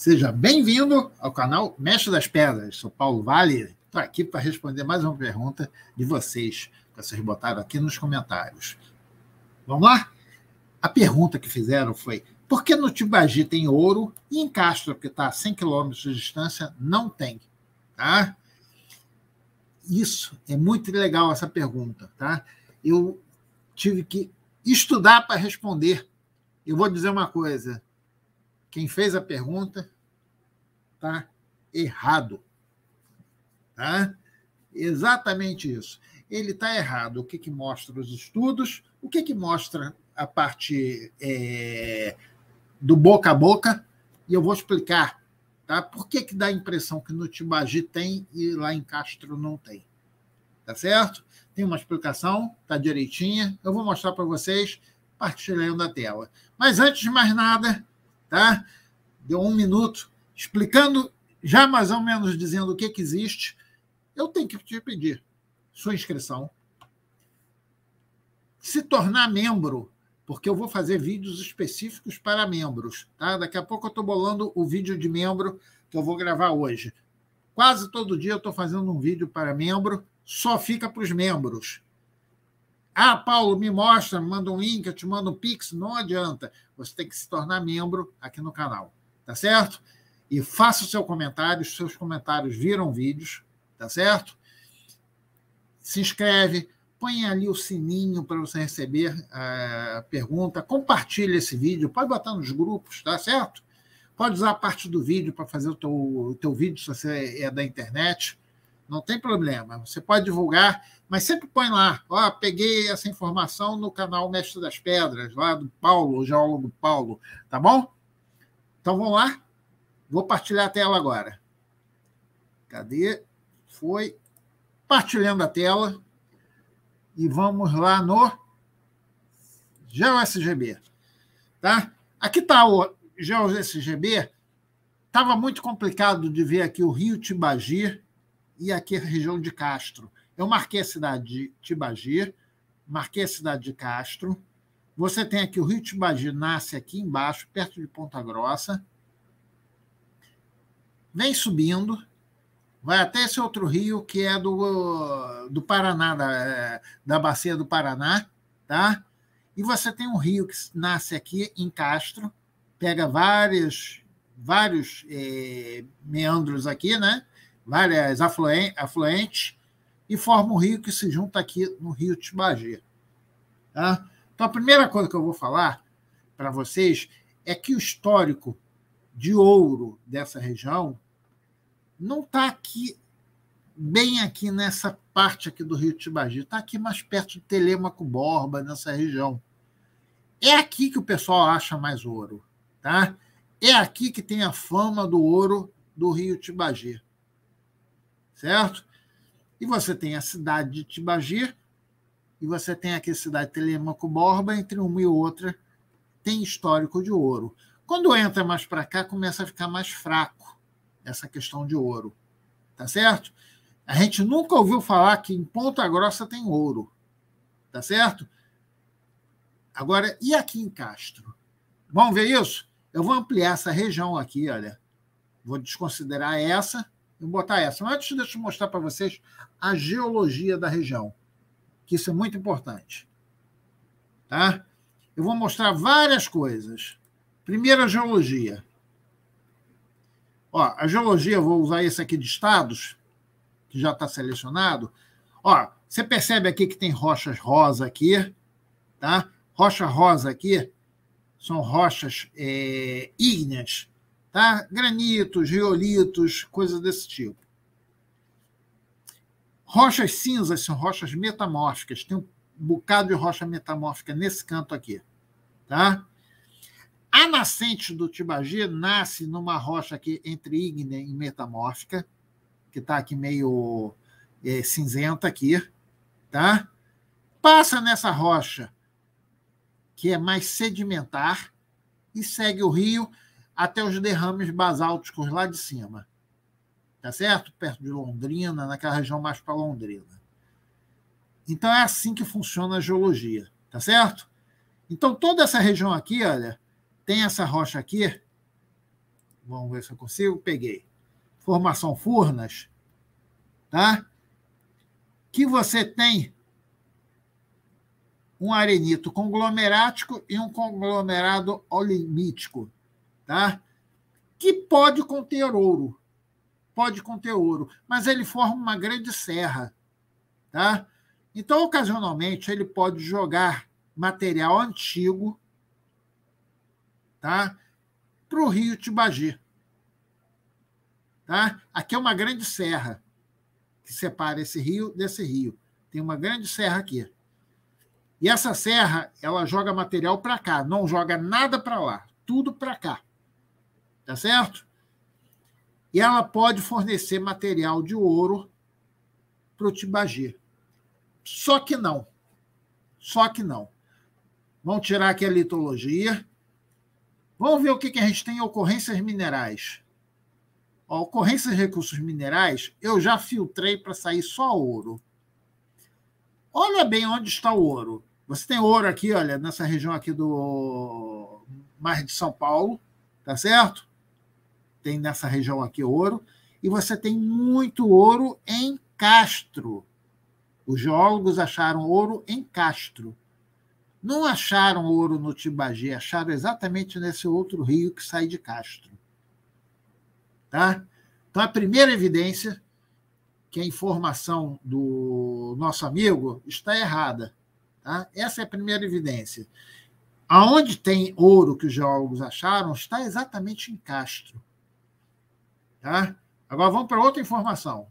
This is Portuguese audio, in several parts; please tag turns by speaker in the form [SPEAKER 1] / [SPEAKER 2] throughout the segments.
[SPEAKER 1] Seja bem-vindo ao canal Mestre das Pedras. Sou Paulo Vale. Estou aqui para responder mais uma pergunta de vocês, que vocês botaram aqui nos comentários. Vamos lá? A pergunta que fizeram foi: por que no Tibagi tem ouro e em Castro, que está a 100 quilômetros de distância, não tem? Tá? Isso é muito legal essa pergunta, tá? Eu tive que estudar para responder. Eu vou dizer uma coisa: quem fez a pergunta está errado. Tá? Exatamente isso. Ele está errado. O que, que mostra os estudos? O que, que mostra a parte é, do boca a boca? E eu vou explicar tá? por que, que dá a impressão que no Tibagi tem e lá em Castro não tem. Tá certo? Tem uma explicação, tá direitinha. Eu vou mostrar para vocês partilhando a tela. Mas antes de mais nada, tá? Deu um minuto explicando, já mais ou menos dizendo o que, que existe. Eu tenho que te pedir sua inscrição, se tornar membro, porque eu vou fazer vídeos específicos para membros, tá? Daqui a pouco eu estou bolando o vídeo de membro que eu vou gravar hoje. Quase todo dia eu estou fazendo um vídeo para membro, só fica para os membros. Ah, Paulo, me mostra, manda um link, eu te mando um pix. Não adianta. Você tem que se tornar membro aqui no canal. Tá certo? E faça o seu comentário. Os seus comentários viram vídeos. Tá certo? Se inscreve. Põe ali o sininho para você receber eh, a pergunta. Compartilha esse vídeo. Pode botar nos grupos, tá certo? Pode usar a parte do vídeo para fazer o teu, o teu vídeo se você é da internet não tem problema. Você pode divulgar, mas sempre põe lá. Ó, peguei essa informação no canal Mestre das Pedras, lá do Paulo, é o geólogo Paulo. Tá bom? Então vamos lá? Vou partilhar a tela agora. Cadê? Foi. Partilhando a tela. E vamos lá no GeoSGB. Tá? Aqui está o GeoSGB. Estava muito complicado de ver aqui o Rio Tibagi e aqui é a região de Castro. Eu marquei a cidade de Tibagir, marquei a cidade de Castro. Você tem aqui o Rio Tibagir, nasce aqui embaixo, perto de Ponta Grossa. Vem subindo, vai até esse outro rio que é do, do Paraná, da, da bacia do Paraná, tá? E você tem um rio que nasce aqui em Castro, pega vários, vários eh, meandros aqui, né? várias é, afluentes, e forma um rio que se junta aqui no Rio Tibagi. Tá? Então, a primeira coisa que eu vou falar para vocês é que o histórico de ouro dessa região não está aqui, bem aqui nessa parte aqui do Rio Tibagi, está aqui mais perto de Telemaco Borba, nessa região. É aqui que o pessoal acha mais ouro, tá? É aqui que tem a fama do ouro do Rio Tibagi certo? E você tem a cidade de Tibagi, e você tem aqui a cidade de Telemaco Borba, entre uma e outra tem histórico de ouro. Quando entra mais para cá, começa a ficar mais fraco essa questão de ouro, tá certo? A gente nunca ouviu falar que em Ponta Grossa tem ouro, tá certo? Agora, e aqui em Castro? Vamos ver isso? Eu vou ampliar essa região aqui, olha. Vou desconsiderar essa Vou botar essa. Mas antes, deixa eu mostrar para vocês a geologia da região, que isso é muito importante. Tá? Eu vou mostrar várias coisas. Primeiro, a geologia. Ó, a geologia, eu vou usar esse aqui de estados, que já está selecionado. Ó, você percebe aqui que tem rochas rosa aqui, tá? Rocha rosa aqui são rochas é, ígneas, tá? granitos, riolitos, coisas desse tipo. Rochas cinzas são rochas metamórficas, tem um bocado de rocha metamórfica nesse canto aqui. Tá? A nascente do Tibagi nasce numa rocha aqui entre ígnea e metamórfica, que está aqui meio é, cinzenta aqui, tá? Passa nessa rocha que é mais sedimentar e segue o rio até os derrames basálticos lá de cima. Tá certo? Perto de Londrina, naquela região mais para Londrina. Então é assim que funciona a geologia, tá certo? Então toda essa região aqui, olha, tem essa rocha aqui. Vamos ver se eu consigo, peguei. Formação Furnas, tá? Que você tem um arenito conglomerático e um conglomerado olimítico tá? que pode conter ouro, pode conter ouro, mas ele forma uma grande serra. Tá? Então, ocasionalmente, ele pode jogar material antigo tá? para o rio Tibagi. Tá? Aqui é uma grande serra que separa esse rio desse rio. Tem uma grande serra aqui. E essa serra, ela joga material para cá, não joga nada para lá, tudo para cá tá certo? E ela pode fornecer material de ouro para o Tibagi. Só que não. Só que não. Vamos tirar aqui a litologia. Vamos ver o que, que a gente tem em ocorrências minerais. Ó, ocorrências de recursos minerais, eu já filtrei para sair só ouro. Olha bem onde está o ouro. Você tem ouro aqui, olha, nessa região aqui do Mar de São Paulo, tá certo? tem nessa região aqui ouro, e você tem muito ouro em Castro. Os geólogos acharam ouro em Castro. Não acharam ouro no Tibagi, acharam exatamente nesse outro rio que sai de Castro. Tá? Então, a primeira evidência que a informação do nosso amigo está errada. Tá? Essa é a primeira evidência. Aonde tem ouro que os geólogos acharam está exatamente em Castro. Tá? Agora vamos para outra informação.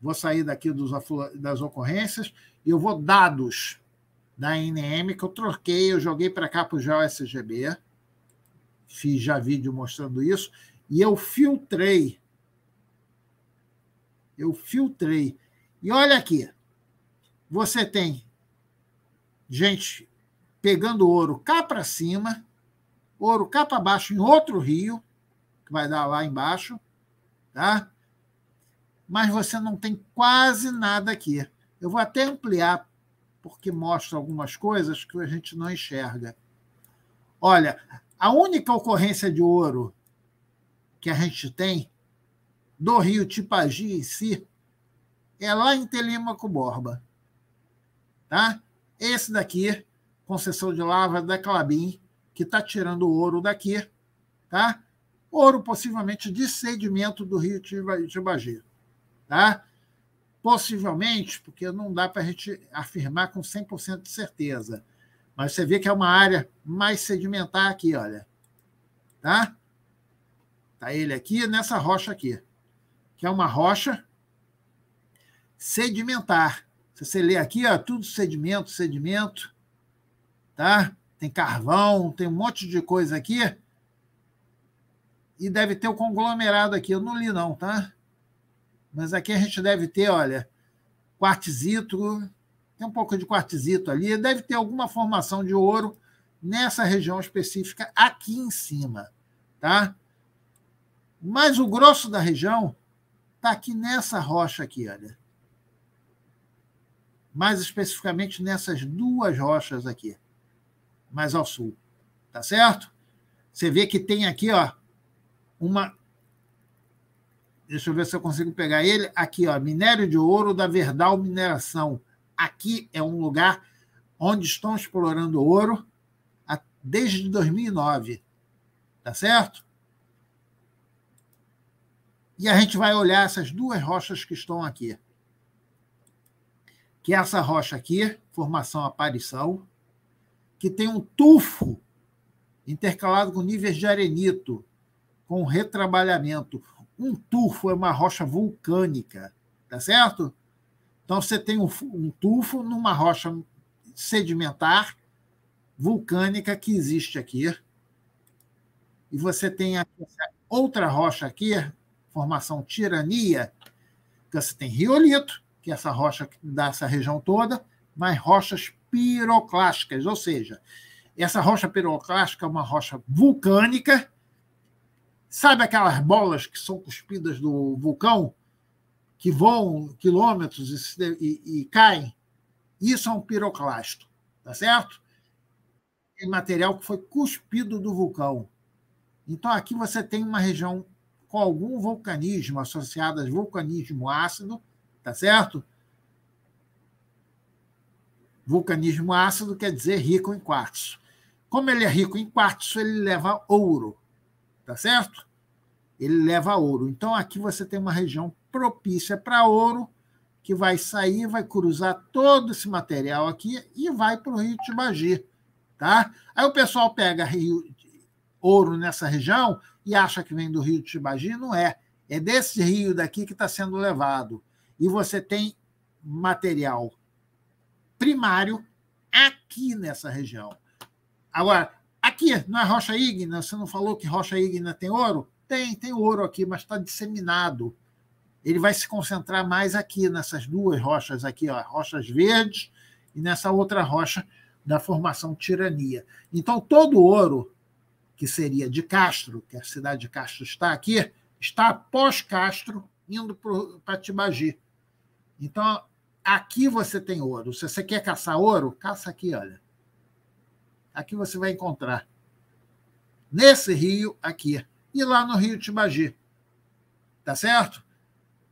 [SPEAKER 1] Vou sair daqui dos, das ocorrências e eu vou dados da NM que eu troquei, eu joguei para cá para o GSGB. fiz já vídeo mostrando isso, e eu filtrei. Eu filtrei. E olha aqui, você tem gente pegando ouro cá para cima, ouro cá para baixo em outro rio, que vai dar lá embaixo, tá? Mas você não tem quase nada aqui. Eu vou até ampliar, porque mostra algumas coisas que a gente não enxerga. Olha, a única ocorrência de ouro que a gente tem do rio Tipagi em si é lá em Telímaco Borba. Tá? Esse daqui, concessão de lava da Clabin, que está tirando o ouro daqui, tá? ouro possivelmente de sedimento do rio Tibagi. Tá? Possivelmente, porque não dá para a gente afirmar com 100% de certeza. Mas você vê que é uma área mais sedimentar aqui, olha. Tá? Tá ele aqui nessa rocha aqui, que é uma rocha sedimentar. Se você lê aqui, ó, tudo sedimento, sedimento, tá? Tem carvão, tem um monte de coisa aqui e deve ter o conglomerado aqui. Eu não li, não, tá? Mas aqui a gente deve ter, olha, quartzito, tem um pouco de quartzito ali, deve ter alguma formação de ouro nessa região específica aqui em cima, tá? Mas o grosso da região está aqui nessa rocha aqui, olha. Mais especificamente nessas duas rochas aqui, mais ao sul, tá certo? Você vê que tem aqui, ó, uma. Deixa eu ver se eu consigo pegar ele. Aqui, ó, minério de ouro da Verdal Mineração. Aqui é um lugar onde estão explorando ouro desde 2009. Tá certo? E a gente vai olhar essas duas rochas que estão aqui. Que é essa rocha aqui, formação aparição, que tem um tufo intercalado com níveis de arenito com retrabalhamento. Um tufo é uma rocha vulcânica, tá certo? Então você tem um, um tufo numa rocha sedimentar vulcânica que existe aqui. E você tem outra rocha aqui, formação Tirania, que você tem riolito, que é essa rocha que dá essa região toda, mas rochas piroclásticas, ou seja, essa rocha piroclástica é uma rocha vulcânica Sabe aquelas bolas que são cuspidas do vulcão, que voam quilômetros e, e, e caem? Isso é um piroclasto, tá certo? É material que foi cuspido do vulcão. Então, aqui você tem uma região com algum vulcanismo associado a vulcanismo ácido, tá certo? Vulcanismo ácido quer dizer rico em quartzo. Como ele é rico em quartzo, ele leva ouro, tá certo? ele leva ouro. Então aqui você tem uma região propícia para ouro que vai sair, vai cruzar todo esse material aqui e vai para o Rio Tibagi, tá? Aí o pessoal pega rio, ouro nessa região e acha que vem do Rio Tibagi, não é? É desse rio daqui que está sendo levado. E você tem material primário aqui nessa região. Agora, aqui não é rocha ígnea, você não falou que rocha ígnea tem ouro? Tem, tem ouro aqui, mas está disseminado. Ele vai se concentrar mais aqui, nessas duas rochas aqui, ó, rochas verdes e nessa outra rocha da formação Tirania. Então, todo ouro que seria de Castro, que a cidade de Castro está aqui, está após Castro, indo para Tibagi. Então, aqui você tem ouro. Se você quer caçar ouro, caça aqui, olha. Aqui você vai encontrar. Nesse rio, aqui e lá no Rio Tibagi. Tá certo?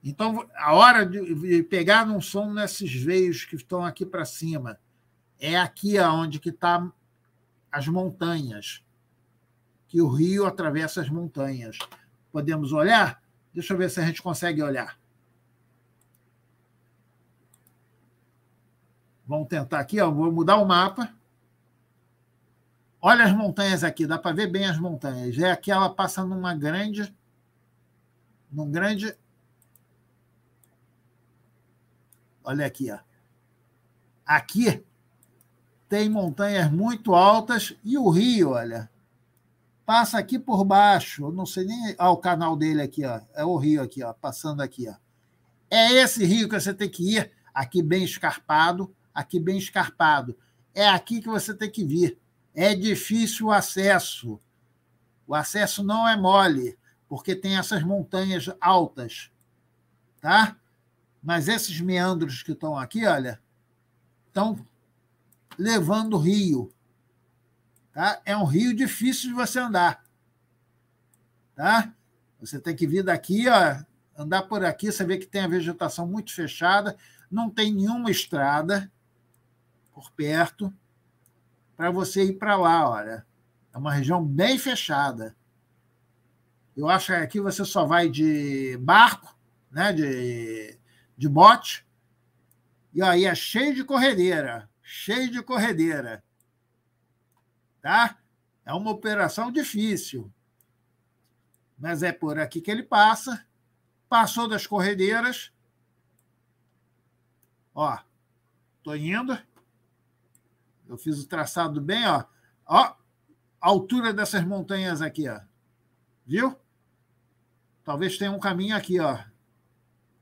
[SPEAKER 1] Então, a hora de pegar um som nesses veios que estão aqui para cima é aqui aonde que está as montanhas, que o rio atravessa as montanhas. Podemos olhar? Deixa eu ver se a gente consegue olhar. Vamos tentar aqui, ó. vou mudar o mapa. Olha as montanhas aqui, dá para ver bem as montanhas. É aqui ela passa numa grande, num grande. Olha aqui, ó. Aqui tem montanhas muito altas e o rio, olha, passa aqui por baixo. Eu não sei nem, ah, o canal dele aqui, ó, é o rio aqui, ó, passando aqui, ó. É esse rio que você tem que ir, aqui bem escarpado, aqui bem escarpado. É aqui que você tem que vir. É difícil o acesso. O acesso não é mole, porque tem essas montanhas altas, tá? Mas esses meandros que estão aqui, olha, estão levando o rio, tá? É um rio difícil de você andar, tá? Você tem que vir daqui, ó, andar por aqui, você vê que tem a vegetação muito fechada, não tem nenhuma estrada por perto, para você ir para lá, olha. É uma região bem fechada. Eu acho que aqui você só vai de barco, né, de, de bote, e aí é cheio de corredeira, cheio de corredeira. Tá? É uma operação difícil. Mas é por aqui que ele passa. Passou das corredeiras. Ó, tô indo. Eu fiz o traçado bem, ó. Ó, a altura dessas montanhas aqui, ó. Viu? Talvez tenha um caminho aqui, ó.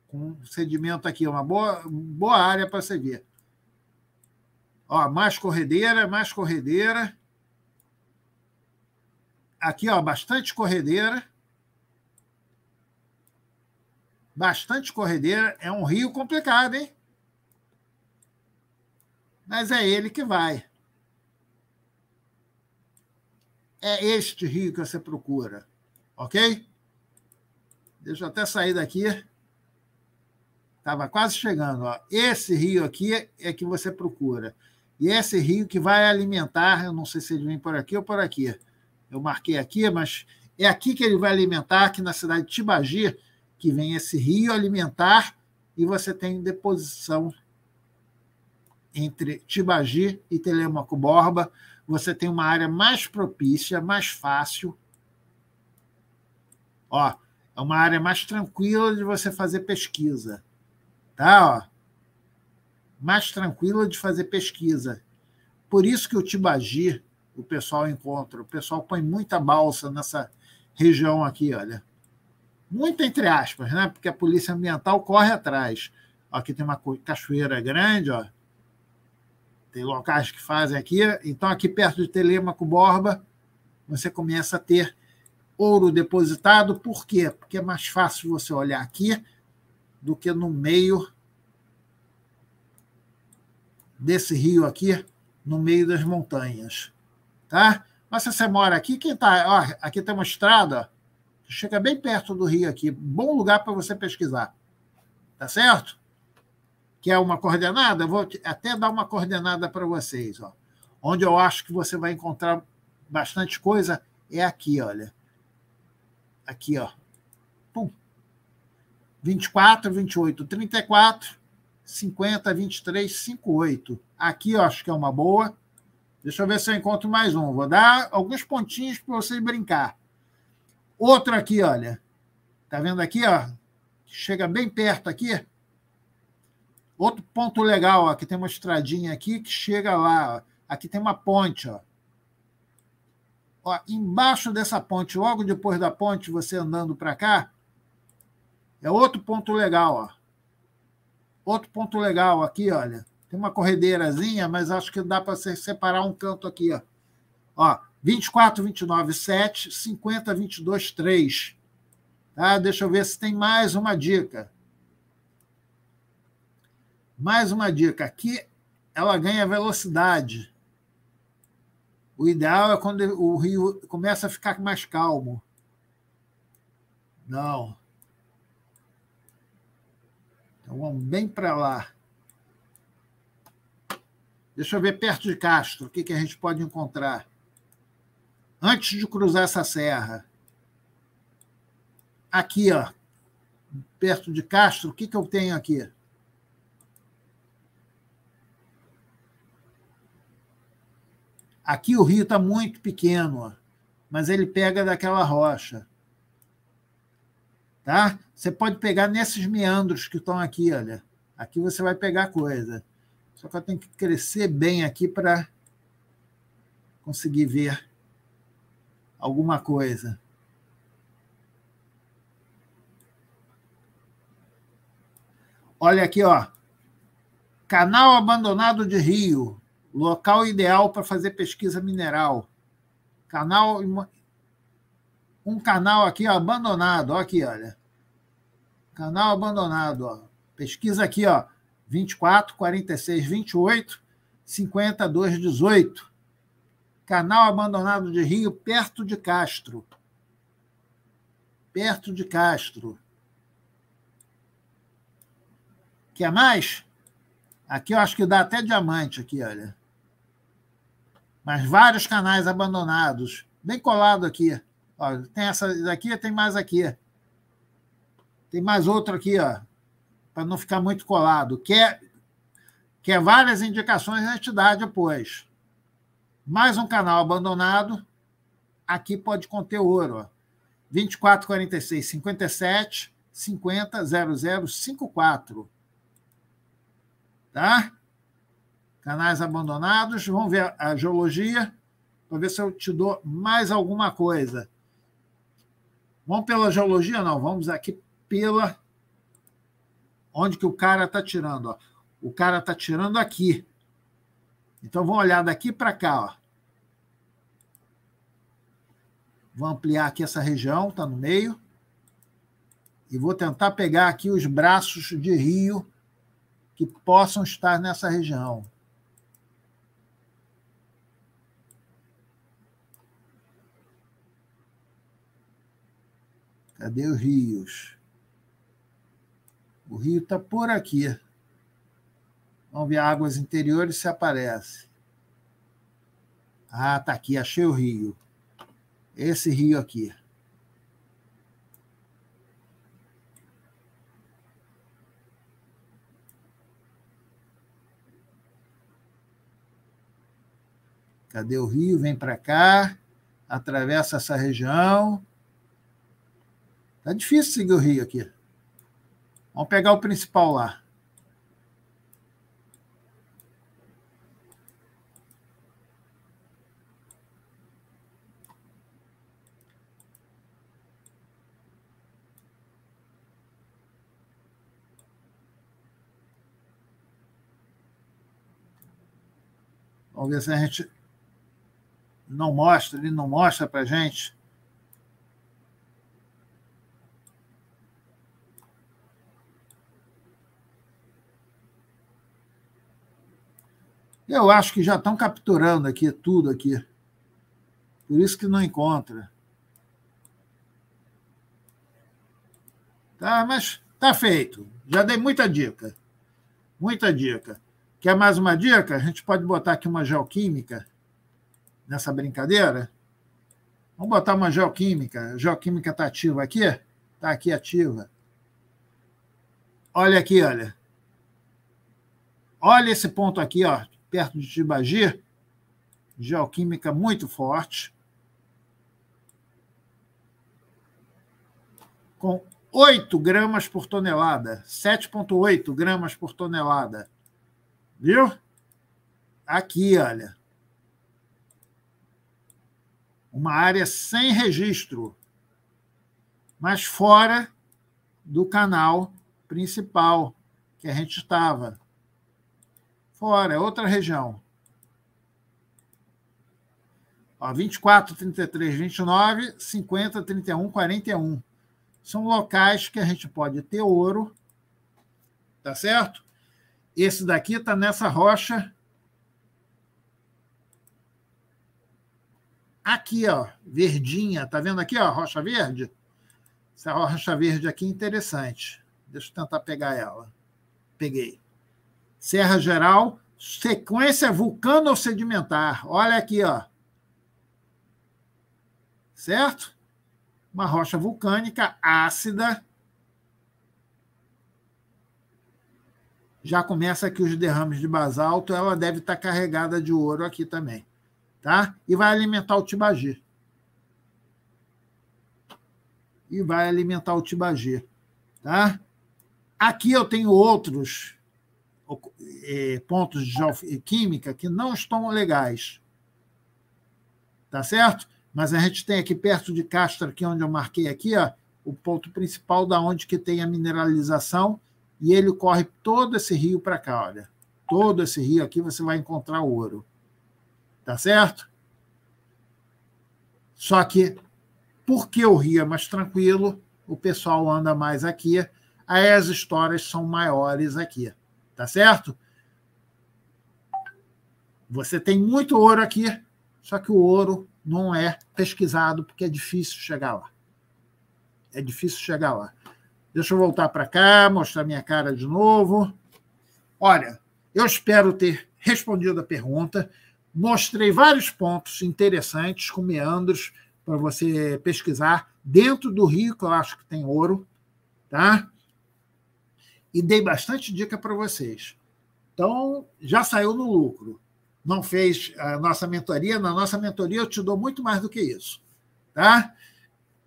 [SPEAKER 1] Com sedimento aqui, uma boa, boa área para você ver. Ó, mais corredeira, mais corredeira. Aqui, ó, bastante corredeira. Bastante corredeira. É um rio complicado, hein? mas é ele que vai. É este rio que você procura, ok? Deixa eu até sair daqui. Estava quase chegando. Ó. Esse rio aqui é que você procura. E esse rio que vai alimentar, eu não sei se ele vem por aqui ou por aqui. Eu marquei aqui, mas é aqui que ele vai alimentar, aqui na cidade de Tibagi, que vem esse rio alimentar e você tem deposição entre Tibagi e Telemaco Borba, você tem uma área mais propícia, mais fácil. Ó, é uma área mais tranquila de você fazer pesquisa. Tá, ó? Mais tranquila de fazer pesquisa. Por isso que o Tibagi, o pessoal encontra, o pessoal põe muita balsa nessa região aqui, olha. Muito entre aspas, né? Porque a polícia ambiental corre atrás. aqui tem uma cachoeira grande, ó tem locais que fazem aqui. Então, aqui perto de Telemaco Borba, você começa a ter ouro depositado. Por quê? Porque é mais fácil você olhar aqui do que no meio desse rio aqui, no meio das montanhas. Tá? Mas se você mora aqui, quem tá, ó, aqui tem uma estrada, ó, chega bem perto do rio aqui, bom lugar para você pesquisar. Tá certo? Quer uma coordenada? Vou até dar uma coordenada para vocês. Ó. Onde eu acho que você vai encontrar bastante coisa é aqui, olha. Aqui, ó. Pum. 24, 28, 34, 50, 23, 58. Aqui eu acho que é uma boa. Deixa eu ver se eu encontro mais um. Vou dar alguns pontinhos para vocês brincar. Outro aqui, olha. Tá vendo aqui, ó? Chega bem perto aqui. Outro ponto legal, aqui tem uma estradinha aqui que chega lá. Aqui tem uma ponte, ó. ó. Embaixo dessa ponte, logo depois da ponte, você andando para cá, é outro ponto legal, ó. Outro ponto legal aqui, olha. Tem uma corredeirazinha, mas acho que dá para separar um canto aqui, ó. Ó, 24, 29, 7, 50, 22, 3. Tá? Deixa eu ver se tem mais uma dica. Mais uma dica: aqui ela ganha velocidade. O ideal é quando o rio começa a ficar mais calmo. Não. Então vamos bem para lá. Deixa eu ver perto de Castro o que, que a gente pode encontrar. Antes de cruzar essa serra. Aqui, ó. Perto de Castro, o que, que eu tenho aqui? Aqui o rio está muito pequeno, mas ele pega daquela rocha. Tá? Você pode pegar nesses meandros que estão aqui, olha. Aqui você vai pegar coisa. Só que eu tenho que crescer bem aqui para conseguir ver alguma coisa. Olha aqui, ó. Canal abandonado de Rio local ideal para fazer pesquisa mineral. Canal um canal aqui ó, abandonado, ó, aqui, olha. Canal abandonado, ó. Pesquisa aqui, ó, 24, 46, 28, 52, 18. Canal abandonado de Rio, perto de Castro. Perto de Castro. Quer mais? Aqui eu acho que dá até diamante aqui, olha mas vários canais abandonados, bem colado aqui. Ó, tem essa daqui, tem mais aqui. Tem mais outro aqui, ó, para não ficar muito colado. Quer, é, quer é várias indicações na entidade depois. Mais um canal abandonado. Aqui pode conter ouro. Ó. 24 46 57 50 00 Tá? canais abandonados. Vamos ver a geologia, para ver se eu te dou mais alguma coisa. Vamos pela geologia? Não, vamos aqui pela. Onde que o cara está tirando? Ó. O cara está tirando aqui. Então vamos olhar daqui para cá. Ó. Vou ampliar aqui essa região, está no meio. E vou tentar pegar aqui os braços de rio que possam estar nessa região. Cadê os rios? O rio está por aqui. Vamos ver águas interiores se aparece. Ah, tá aqui, achei o rio. Esse rio aqui. Cadê o rio? Vem para cá, atravessa essa região Tá difícil seguir o Rio aqui. Vamos pegar o principal lá. Vamos ver se a gente não mostra, ele não mostra para gente. Eu acho que já estão capturando aqui tudo aqui. Por isso que não encontra. Tá, mas tá feito. Já dei muita dica. Muita dica. Quer mais uma dica? A gente pode botar aqui uma geoquímica nessa brincadeira. Vamos botar uma geoquímica. A geoquímica está ativa aqui? Está aqui ativa. Olha aqui, olha. Olha esse ponto aqui, ó perto de Tibagi, geoquímica muito forte, com 8 gramas por tonelada, 7,8 gramas por tonelada. Viu? Aqui, olha. Uma área sem registro, mas fora do canal principal que a gente estava. Fora, é outra região. Ó, 24, 33, 29, 50, 31, 41. São locais que a gente pode ter ouro, tá certo? Esse daqui está nessa rocha. Aqui, ó, verdinha, tá vendo aqui, ó, rocha verde? Essa rocha verde aqui é interessante. Deixa eu tentar pegar ela. Peguei. Serra Geral, sequência vulcano sedimentar. Olha aqui, ó. Certo? Uma rocha vulcânica ácida. Já começa aqui os derrames de basalto, ela deve estar carregada de ouro aqui também, tá? E vai alimentar o Tibagi. E vai alimentar o Tibagi, tá? Aqui eu tenho outros eh, pontos de eh, química que não estão legais. Tá certo? Mas a gente tem aqui perto de Castro, aqui onde eu marquei aqui, ó, o ponto principal da onde que tem a mineralização, e ele corre todo esse rio para cá, olha. Todo esse rio aqui você vai encontrar ouro. Tá certo? Só que, porque o rio é mais tranquilo, o pessoal anda mais aqui, aí as histórias são maiores aqui tá certo? Você tem muito ouro aqui, só que o ouro não é pesquisado porque é difícil chegar lá. É difícil chegar lá. Deixa eu voltar para cá, mostrar minha cara de novo. Olha, eu espero ter respondido a pergunta. Mostrei vários pontos interessantes com meandros para você pesquisar dentro do rio que eu acho que tem ouro, tá? e dei bastante dica para vocês. Então, já saiu no lucro. Não fez a nossa mentoria? Na nossa mentoria eu te dou muito mais do que isso, tá?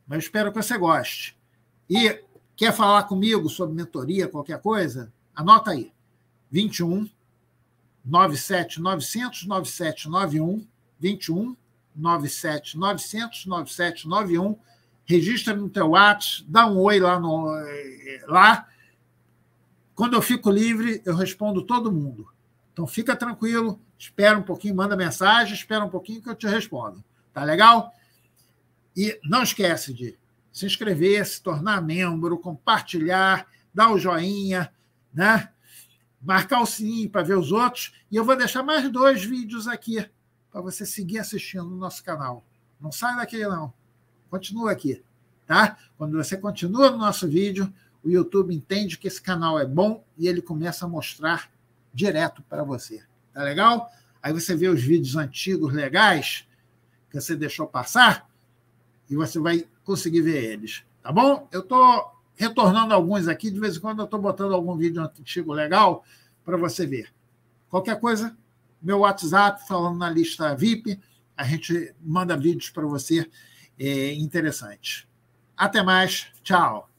[SPEAKER 1] Mas espero que você goste. E quer falar comigo sobre mentoria, qualquer coisa? Anota aí. 21 97 900 9791 21 97 900 9791 registra no teu WhatsApp, dá um oi lá no eh, lá quando eu fico livre, eu respondo todo mundo. Então fica tranquilo, espera um pouquinho, manda mensagem, espera um pouquinho que eu te respondo. Tá legal? E não esquece de se inscrever, se tornar membro, compartilhar, dar o joinha, né? Marcar o sininho para ver os outros. E eu vou deixar mais dois vídeos aqui para você seguir assistindo no nosso canal. Não sai daqui, não. Continua aqui, tá? Quando você continua no nosso vídeo, o YouTube entende que esse canal é bom e ele começa a mostrar direto para você. Tá legal? Aí você vê os vídeos antigos legais que você deixou passar e você vai conseguir ver eles. Tá bom? Eu estou retornando alguns aqui, de vez em quando eu estou botando algum vídeo antigo legal para você ver. Qualquer coisa, meu WhatsApp, falando na lista VIP, a gente manda vídeos para você é, interessantes. Até mais, tchau.